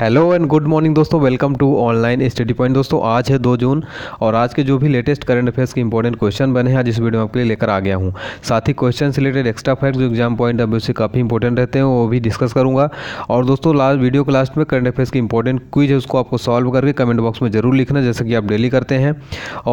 Hello and good morning दोस्तों welcome to online study point दोस्तों आज है दो जून और आज के जो भी लेटेस्ट करंट अफेयर्स के इंपॉर्टेंट क्वेश्चन बने हैं आज इस वीडियो में आपके लिए लेकर आ गया हूं साथ ही क्वेश्चन से रिलेटेड एक्स्ट्रा फैक्ट जो एग्जाम पॉइंट अभी उससे से काफ़ी इंपॉर्टेंट रहते हैं वो भी डिस्कस करूंगा और दोस्तों लास्ट वीडियो के लास्ट में करंट अफेयर्स की इंपॉर्टेंट क्विज है उसको आपको सॉल्व करके कमेंट बॉक्स में जरूर लिखना जैसे कि आप डेली करते हैं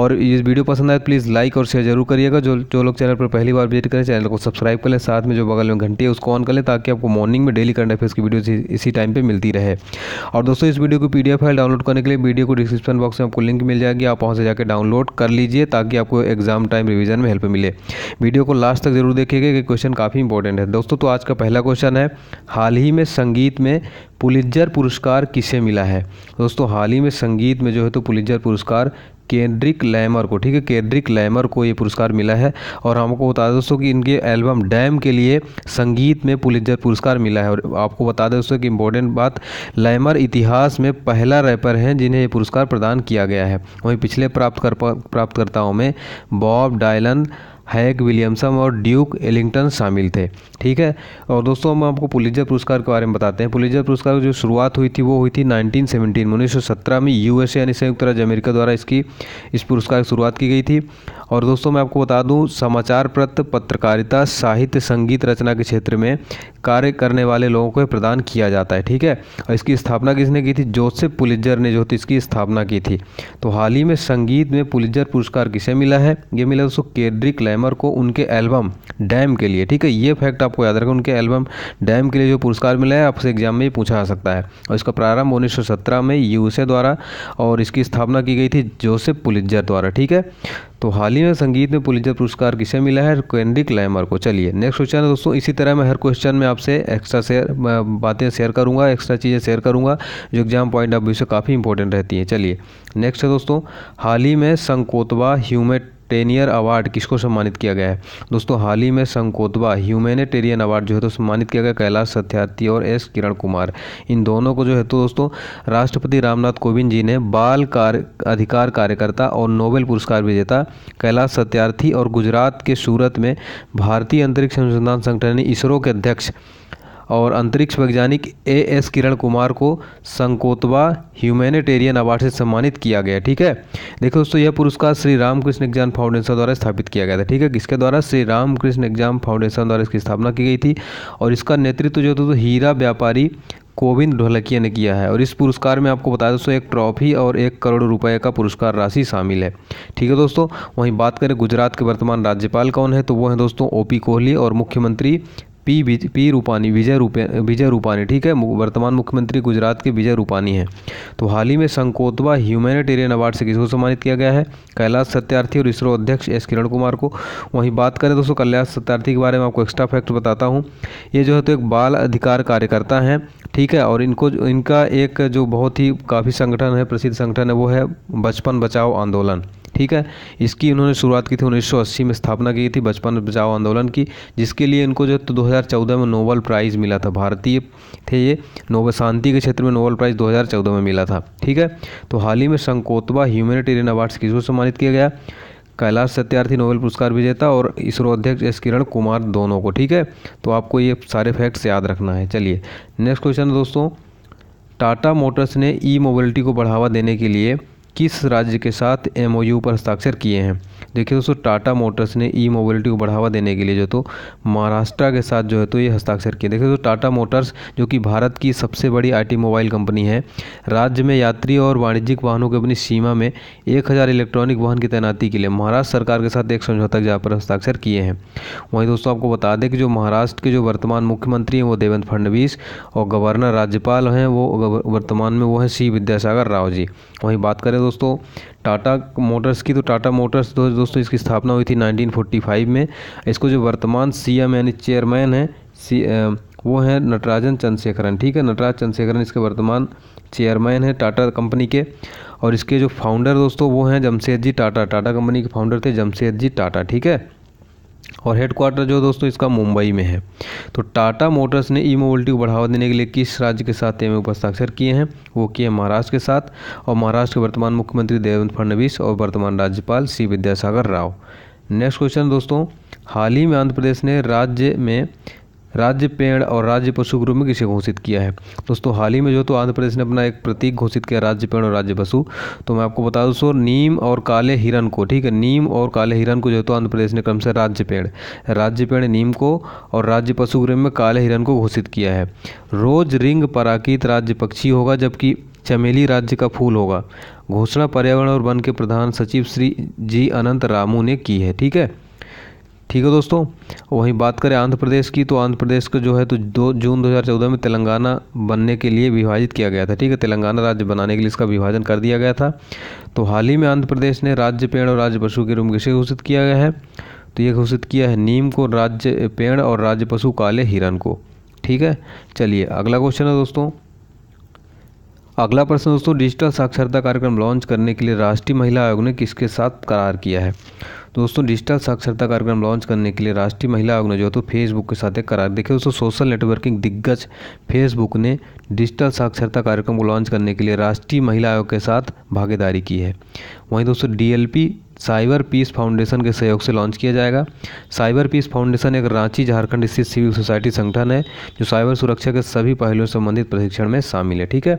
और ये वीडियो पसंद आए प्लीज़ लाइक और शेयर जरूर करिएगा जो जो लोग चैनल पर पहली बार विजिट करें चैनल को सब्सक्राइब कर लें साथ में जो बगल में घंटी है उसको ऑन कर लें ताकि आपको मॉर्निंग में डेली करंट अफेयर्स की वीडियो इसी टाइम पर मिलती रहे और दोस्तों इस वीडियो को पी फाइल डाउनलोड करने के लिए वीडियो को डिस्क्रिप्शन बॉक्स में आपको लिंक मिल जाएगी आप वहाँ से जाकर डाउनलोड कर लीजिए ताकि आपको एग्जाम टाइम रिविजन में हेल्प मिले वीडियो को लास्ट तक जरूर देखिएगा कि क्वेश्चन काफ़ी इंपॉर्टेंट है दोस्तों तो आज का पहला क्वेश्चन है हाल ही में संगीत में पुलिज्जर पुरस्कार किसे मिला है दोस्तों हाल ही में संगीत में जो है तो पुलिज्जर पुरस्कार केंड्रिक लैमर को ठीक है केंड्रिक लैमर को ये पुरस्कार मिला है और हमको बता दें दोस्तों कि इनके एल्बम डैम के लिए संगीत में पुलिजर पुरस्कार मिला है और आपको बता दें दोस्तों कि इम्पोर्टेंट बात लैमर इतिहास में पहला रैपर हैं जिन्हें ये पुरस्कार प्रदान किया गया है वहीं पिछले प्राप्त कर प्राप्तकर्ताओं में बॉब डायलन हैग विलियमसन और ड्यूक एलिंगटन शामिल थे ठीक है और दोस्तों हम आपको पुलिजर पुरस्कार के बारे में बताते हैं पुलिजर पुरस्कार की जो शुरुआत हुई थी वो हुई थी 1917 सेवनटीन उन्नीस में यूएसए यानी संयुक्त राज्य अमेरिका द्वारा इसकी इस पुरस्कार की शुरुआत की गई थी और दोस्तों मैं आपको बता दूँ समाचार प्रत पत्रकारिता साहित्य संगीत रचना के क्षेत्र में कार्य करने वाले लोगों को प्रदान किया जाता है ठीक है और इसकी स्थापना किसने की थी जोसेफ पुलिजर ने जो थी इसकी स्थापना की थी तो हाल ही में संगीत में पुलिजर पुरस्कार किसे मिला है ये मिला दोस्तों केड्रिक लैम डैमर को उनके एल्बम डैम के लिए ठीक है ये फैक्ट आपको याद रखें उनके एल्बम डैम के लिए जो पुरस्कार मिला है आपसे एग्जाम में पूछा जा सकता है और इसका प्रारंभ उन्नीस में यूसे द्वारा और इसकी स्थापना की गई थी जोसेफ पुलिजर द्वारा ठीक है तो हाल ही में संगीत में पुलिजर पुरस्कार किसे मिला है केंद्रिक लैमर को चलिए नेक्स्ट क्वेश्चन है दोस्तों इसी तरह मैं हर क्वेश्चन में आपसे एक्स्ट्रा शेयर बातें शेयर करूंगा एक्स्ट्रा चीज़ें शेयर करूंगा जो एग्जाम पॉइंट ऑफ व्यू से काफ़ी इंपॉर्टेंट रहती हैं चलिए नेक्स्ट है दोस्तों हाल ही में संकोतवा ह्यूमेट टेनियर अवार्ड किसको सम्मानित किया गया है दोस्तों हाल ही में संकोतवा ह्यूमेनेटेरियन अवार्ड जो है तो सम्मानित किया गया कैलाश सत्यार्थी और एस किरण कुमार इन दोनों को जो है तो दोस्तों राष्ट्रपति रामनाथ कोविंद जी ने बाल कार्य अधिकार कार्यकर्ता और नोबेल पुरस्कार विजेता कैलाश सत्यार्थी और गुजरात के सूरत में भारतीय अंतरिक्ष अनुसंधान संगठन इसरो के अध्यक्ष और अंतरिक्ष वैज्ञानिक ए एस किरण कुमार को संकोतवा ह्यूमैनिटेरियन अवार्ड से सम्मानित किया गया ठीक है देखो दोस्तों यह पुरस्कार श्री रामकृष्ण एग्जाम फाउंडेशन द्वारा स्थापित किया गया था ठीक है किसके द्वारा श्री रामकृष्ण एग्जाम फाउंडेशन द्वारा इसकी स्थापना की गई थी और इसका नेतृत्व जो था तो हीरा व्यापारी कोविंद ढोलकिया ने किया है और इस पुरस्कार में आपको बता दोस्तों एक ट्रॉफी और एक करोड़ रुपए का पुरस्कार राशि शामिल है ठीक है दोस्तों वहीं बात करें गुजरात के वर्तमान राज्यपाल कौन है तो वो हैं दोस्तों ओपी कोहली और मुख्यमंत्री पी विज पी रूपानी विजय रूपे विजय रूपानी ठीक है वर्तमान मुख्यमंत्री गुजरात के विजय रूपानी हैं तो हाल ही में संकोतवा ह्यूमैनिटेरियन अवार्ड से किसको सम्मानित किया गया है कैलाश सत्यार्थी और इसरो अध्यक्ष एस किरण कुमार को वहीं बात करें दोस्तों कैलाश सत्यार्थी के बारे में आपको एक्स्ट्रा फैक्ट बताता हूँ ये जो है तो एक बाल अधिकार कार्यकर्ता हैं ठीक है और इनको इनका एक जो बहुत ही काफ़ी संगठन है प्रसिद्ध संगठन है वो है बचपन बचाओ आंदोलन ठीक है इसकी इन्होंने शुरुआत की थी 1980 में स्थापना की थी बचपन बचाओ आंदोलन की जिसके लिए इनको जो तो 2014 में नोबल प्राइज़ मिला था भारतीय थे ये नोबल शांति के क्षेत्र में नोबल प्राइज़ 2014 में मिला था ठीक है तो हाल ही में संकोतवा ह्यूमेटेरियन अवार्ड्स किसको सम्मानित किया गया कैलाश सत्यार्थी नोबेल पुरस्कार विजेता और इसरो अध्यक्ष एस किरण कुमार दोनों को ठीक है तो आपको ये सारे फैक्ट्स याद रखना है चलिए नेक्स्ट क्वेश्चन दोस्तों टाटा मोटर्स ने ई मोबिलिटी को बढ़ावा देने के लिए किस राज्य के साथ एम.ओ.यू पर हस्ताक्षर किए हैं? देखिए दोस्तों टाटा मोटर्स ने ई मोबिलिटी को बढ़ावा देने के लिए जो तो महाराष्ट्र के साथ जो है तो ये हस्ताक्षर किए देखिए दोस्तों टाटा मोटर्स जो कि भारत की सबसे बड़ी आईटी मोबाइल कंपनी है राज्य में यात्री और वाणिज्यिक वाहनों की अपनी सीमा में एक इलेक्ट्रॉनिक वाहन की तैनाती के लिए महाराष्ट्र सरकार के साथ एक समझौता जहाँ पर हस्ताक्षर किए हैं वहीं दोस्तों आपको बता दें कि जो महाराष्ट्र के जो वर्तमान मुख्यमंत्री हैं वो देवेंद्र फडणवीस और गवर्नर राज्यपाल हैं वो वर्तमान में वो हैं सी विद्यासागर राव जी वहीं बात करें दोस्तों टाटा मोटर्स की तो टाटा मोटर्स दो, दोस्तों इसकी स्थापना हुई थी 1945 में इसको जो वर्तमान सी एम यानी चेयरमैन है सी वो हैं नटराजन चंद्रशेखरन ठीक है नटराज चंद्रशेखरन इसके वर्तमान चेयरमैन है टाटा कंपनी के और इसके जो फाउंडर दोस्तों वो हैं जमशेद जी टाटा टाटा कंपनी के फाउंडर थे जमशेद जी टाटा ठीक है और हेडक्वार्टर जो दोस्तों इसका मुंबई में है तो टाटा मोटर्स ने ई मोबिलिटी को बढ़ावा देने के लिए किस राज्य के साथ एम हस्ताक्षर किए हैं वो किए महाराष्ट्र के साथ और महाराष्ट्र के वर्तमान मुख्यमंत्री देवेंद्र फडणवीस और वर्तमान राज्यपाल C Vidyasagar Rao next question दोस्तों हाल ही में आंध्र प्रदेश ने राज्य में राज्य पेड़ और राज्य पशु के रूप में किसे घोषित किया है दोस्तों हाल ही में जो तो आंध्र प्रदेश ने अपना एक प्रतीक घोषित किया राज्य पेड़ और राज्य पशु तो मैं आपको बता दूँ दोस्तों नीम और काले हिरण को ठीक है नीम और काले हिरण को जो तो आंध्र प्रदेश ने क्रम से राज्य पेड़ राज्य पेड़ नीम को और राज्य पशु रूप में काले हिरण को घोषित किया है रोज रिंग पराकित राज्य पक्षी होगा जबकि चमेली राज्य का फूल होगा घोषणा पर्यावरण और वन के प्रधान सचिव श्री जी अनंत रामू ने की है ठीक है ठीक है दोस्तों वहीं बात करें आंध्र प्रदेश की तो आंध्र प्रदेश को जो है तो दो जून 2014 में तेलंगाना बनने के लिए विभाजित किया गया था ठीक है तेलंगाना राज्य बनाने के लिए इसका विभाजन कर दिया गया था तो हाल ही में आंध्र प्रदेश ने राज्य पेड़ और राज्य पशु के रूप में किसे घोषित किया गया है तो ये घोषित किया है नीम को राज्य पेड़ और राज्य पशु काले हिरन को ठीक है चलिए अगला क्वेश्चन है दोस्तों अगला प्रश्न दोस्तों डिजिटल साक्षरता कार्यक्रम लॉन्च करने के लिए राष्ट्रीय महिला आयोग ने किसके साथ करार किया है दोस्तों डिजिटल साक्षरता कार्यक्रम लॉन्च करने के लिए राष्ट्रीय महिला आयोग ने जो है तो फेसबुक के साथ एक करार देखिए दोस्तों सोशल नेटवर्किंग दिग्गज फेसबुक ने डिजिटल साक्षरता कार्यक्रम को लॉन्च करने के लिए राष्ट्रीय महिला आयोग के साथ भागीदारी की है वहीं दोस्तों डीएलपी साइबर पीस फाउंडेशन के सहयोग से लॉन्च किया जाएगा साइबर पीस फाउंडेशन एक रांची झारखंड स्थित सिविल सोसाइटी संगठन है जो साइबर सुरक्षा के सभी पहलुओं संबंधित प्रशिक्षण में शामिल है ठीक है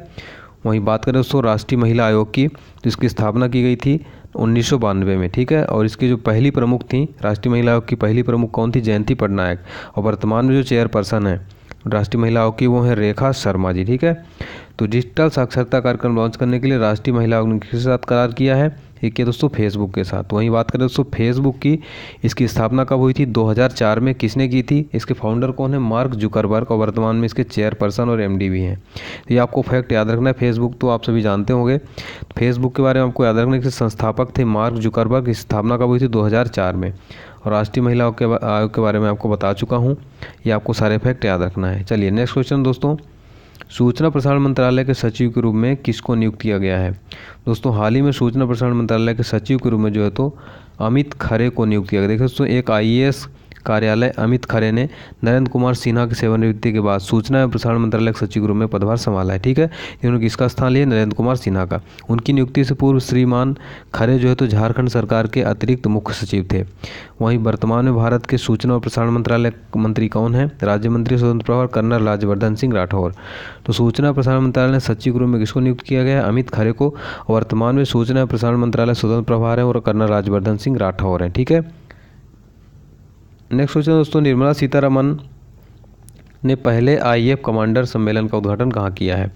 वहीं बात करें दोस्तों राष्ट्रीय महिला आयोग की जिसकी तो स्थापना की गई थी उन्नीस में ठीक है और इसकी जो पहली प्रमुख थी राष्ट्रीय महिला आयोग की पहली प्रमुख कौन थी जयंती पटनायक और वर्तमान में जो चेयरपर्सन है राष्ट्रीय महिला आयोग की वो है रेखा शर्मा जी ठीक है तो डिजिटल साक्षरता कार्यक्रम लॉन्च करने के लिए राष्ट्रीय महिला आयोग ने किसके साथ करार किया है एक है दोस्तों फेसबुक के साथ तो वहीं बात करें दोस्तों फेसबुक की इसकी स्थापना कब हुई थी 2004 में किसने की थी इसके फाउंडर कौन है मार्क जुकरबर्ग और वर्तमान में इसके चेयरपर्सन और एम भी हैं तो ये आपको फैक्ट याद रखना है फेसबुक तो आप सभी जानते होंगे फेसबुक तो के बारे में आपको याद रखना है कि संस्थापक थे मार्क जुकरबर्ग की स्थापना कब हुई थी दो में और राष्ट्रीय महिला आयोग के बारे में आपको बता चुका हूँ ये आपको सारे फैक्ट याद रखना है चलिए नेक्स्ट क्वेश्चन दोस्तों सूचना प्रसारण मंत्रालय के सचिव के रूप में किसको नियुक्त किया गया है दोस्तों हाल ही में सूचना प्रसारण मंत्रालय के सचिव के रूप में जो है तो अमित खरे को नियुक्त किया गया देखिए दोस्तों एक आई कार्यालय अमित खरे ने नरेंद्र कुमार सिन्हा की सेवानिवृत्ति के बाद सूचना एवं प्रसारण मंत्रालय के सचिव रूप में पदभार संभाला है ठीक है इन्होंने किसका स्थान लिया नरेंद्र कुमार सिन्हा का उनकी नियुक्ति से पूर्व श्रीमान खरे जो है तो झारखंड सरकार के अतिरिक्त मुख्य सचिव थे वहीं वर्तमान में भारत के सूचना और प्रसारण मंत्रालय मंत्री कौन है राज्य मंत्री स्वतंत्र प्रभार कर्नल राज्यवर्धन सिंह राठौर तो सूचना प्रसारण मंत्रालय ने सचिव रूप में किसको नियुक्त किया गया अमित खरे को वर्तमान में सूचना प्रसारण मंत्रालय स्वतंत्र प्रभार है और कर्नल राज्यवर्धन सिंह राठौर हैं ठीक है नेक्स्ट क्वेश्चन दोस्तों निर्मला सीतारमन ने पहले आईएफ कमांडर सम्मेलन का उद्घाटन कहाँ किया है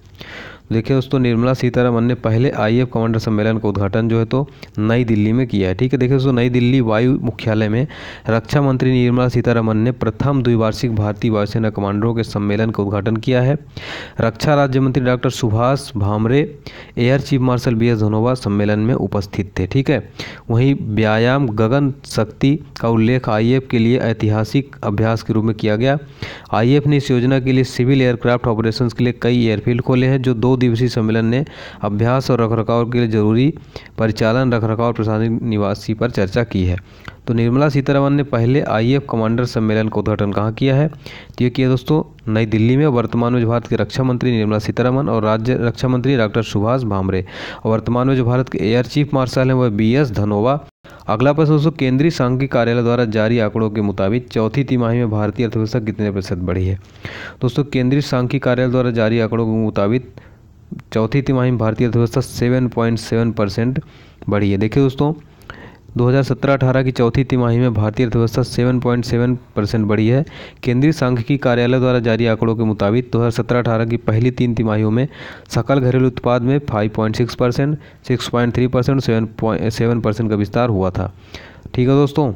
देखिए दोस्तों निर्मला सीतारमन ने पहले आई एफ कमांडर सम्मेलन का उद्घाटन जो है तो नई दिल्ली में किया है ठीक है देखिए दोस्तों नई दिल्ली वायु मुख्यालय में रक्षा मंत्री निर्मला सीतारमन ने प्रथम द्विवार्षिक भारतीय वायुसेना कमांडरों के सम्मेलन का उद्घाटन किया है रक्षा राज्य मंत्री doctor Subhash Bhamre air chief marshal B S Dhanoa सम्मेलन में उपस्थित थे ठीक है वहीं व्यायाम गगन शक्ति का उल्लेख आई के लिए ऐतिहासिक अभ्यास के रूप में किया गया आई ने इस योजना के लिए सिविल एयरक्राफ्ट ऑपरेशन के लिए कई एयरफील्ड खोले हैं जो दो दिवसीय सम्मेलन ने अभ्यास और रखरखाव के लिए जरूरी परिचालन रखरखाव और प्रशासनिक निवासी पर चर्चा की है तो निर्मला सीतारमन ने पहले आई कमांडर सम्मेलन का उद्घाटन कहाँ किया है तो ये किया दोस्तों नई दिल्ली में वर्तमान में जो भारत के रक्षा मंत्री निर्मला सीतारमन और राज्य रक्षा मंत्री डॉक्टर सुभाष भामरे और वर्तमान में जो भारत के एयर चीफ मार्शल हैं वह बी एस धनोवा अगला प्रश्न दोस्तों केंद्रीय सांख्यिक कार्यालय द्वारा जारी आंकड़ों के मुताबिक चौथी तिमाही में भारतीय अर्थव्यवस्था कितने प्रतिशत बढ़ी है दोस्तों केंद्रीय सांख्यिक कार्यालय द्वारा जारी आंकड़ों के मुताबिक चौथी तिमाही में भारतीय अर्थव्यवस्था सेवन पॉइंट सेवन परसेंट बढ़ी है देखिए दोस्तों 2017-18 की चौथी तिमाही में भारतीय अर्थव्यवस्था 7.7 परसेंट बढ़ी है केंद्रीय सांख्यिकी कार्यालय द्वारा जारी आंकड़ों के मुताबिक 2017-18 की पहली तीन तिमाहियों में सकल घरेलू उत्पाद में 5.6 percent six percent seven percent का विस्तार हुआ था ठीक है दोस्तों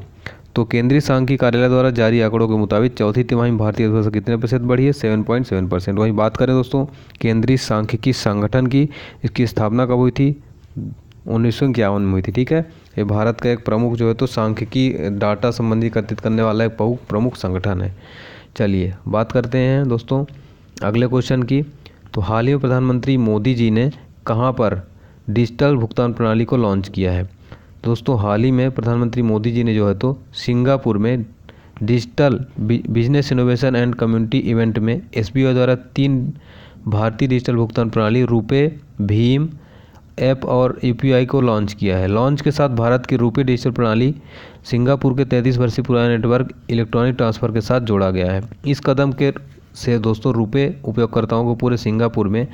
तो केंद्रीय सांख्यिकी कार्यालय द्वारा जारी आंकड़ों के मुताबिक चौथी तिमाही भारतीय अर्थव्यवस्था कितने प्रतिशत बढ़ी है सेवन पॉइंट सेवन परसेंट वहीं बात करें दोस्तों केंद्रीय सांख्यिकी संगठन की इसकी स्थापना कब हुई थी उन्नीस सौ इक्यावन में हुई थी ठीक है ये भारत का एक प्रमुख जो है तो सांख्यिकी डाटा संबंधी एकत्रित करने वाला एक प्रमुख संगठन है चलिए बात करते हैं दोस्तों अगले क्वेश्चन की तो हाल ही में प्रधानमंत्री मोदी जी ने कहाँ पर डिजिटल भुगतान प्रणाली को लॉन्च किया है दोस्तों हाल ही में प्रधानमंत्री मोदी जी ने जो है तो सिंगापुर में digital business innovation and community event में एस द्वारा तीन भारतीय डिजिटल भुगतान प्रणाली रुपे भीम ऐप और यू को लॉन्च किया है लॉन्च के साथ भारत की रुपये डिजिटल प्रणाली सिंगापुर के 33 वर्षीय पुराने नेटवर्क इलेक्ट्रॉनिक ट्रांसफर के साथ जोड़ा गया है इस कदम के से दोस्तों रुपये उपयोगकर्ताओं को पूरे सिंगापुर में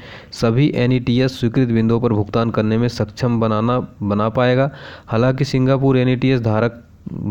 सभी एन e स्वीकृत बिंदुओं पर भुगतान करने में सक्षम बनाना बना पाएगा हालांकि सिंगापुर एन e धारक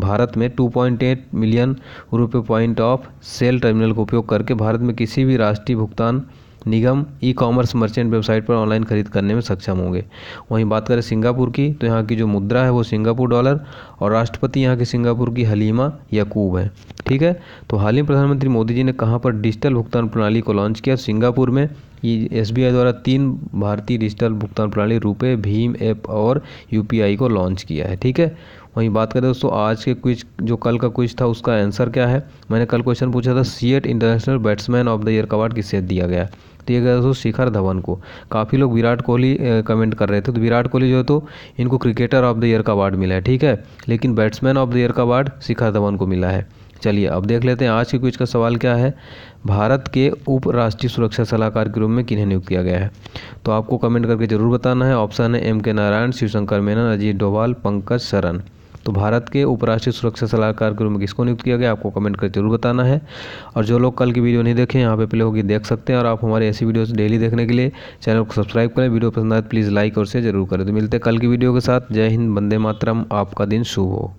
भारत में 2.8 मिलियन रुपये पॉइंट ऑफ सेल टर्मिनल का उपयोग करके भारत में किसी भी राष्ट्रीय भुगतान निगम ई कॉमर्स मर्चेंट वेबसाइट पर ऑनलाइन खरीद करने में सक्षम होंगे वहीं बात करें सिंगापुर की तो यहाँ की जो मुद्रा है वो सिंगापुर डॉलर और राष्ट्रपति यहाँ के सिंगापुर की हलीमा याकूब है ठीक है तो हाल ही में प्रधानमंत्री मोदी जी ने कहाँ पर डिजिटल भुगतान प्रणाली को लॉन्च किया सिंगापुर में एस द्वारा तीन भारतीय डिजिटल भुगतान प्रणाली रुपए भीम ऐप और यू को लॉन्च किया है ठीक है वहीं बात करें दोस्तों आज के क्विज जो कल का क्विज था उसका आंसर क्या है मैंने कल क्वेश्चन पूछा था CEAT international batsman of the year का अवार्ड किसे दिया गया दिया गया तो शिखर धवन को काफ़ी लोग विराट कोहली कमेंट कर रहे थे तो विराट कोहली जो है तो इनको क्रिकेटर ऑफ द ईयर का अवार्ड मिला है ठीक है लेकिन बैट्समैन ऑफ द ईयर का अवार्ड शिखर धवन को मिला है चलिए अब देख लेते हैं आज के क्विज का सवाल क्या है भारत के उपराष्ट्रीय सुरक्षा सलाहकार के रूप में किन्हें नियुक्त किया गया है तो आपको कमेंट करके जरूर बताना है ऑप्शन है एम के नारायण शिवशंकर मेनन अजीत डोभाल पंकज शरण तो भारत के उपराष्ट्रीय सुरक्षा सलाहकार के रूप में किसको नियुक्त किया गया आपको कमेंट कर जरूर बताना है और जो लोग कल की वीडियो नहीं देखें यहाँ पे प्ले होगी देख सकते हैं और आप हमारे ऐसी वीडियोस डेली देखने के लिए चैनल को सब्सक्राइब करें वीडियो पसंद आए प्लीज़ तो लाइक और शेयर जरूर करें तो मिलते हैं कल की वीडियो के साथ जय हिंद बंदे मातरम आपका दिन शुभ हो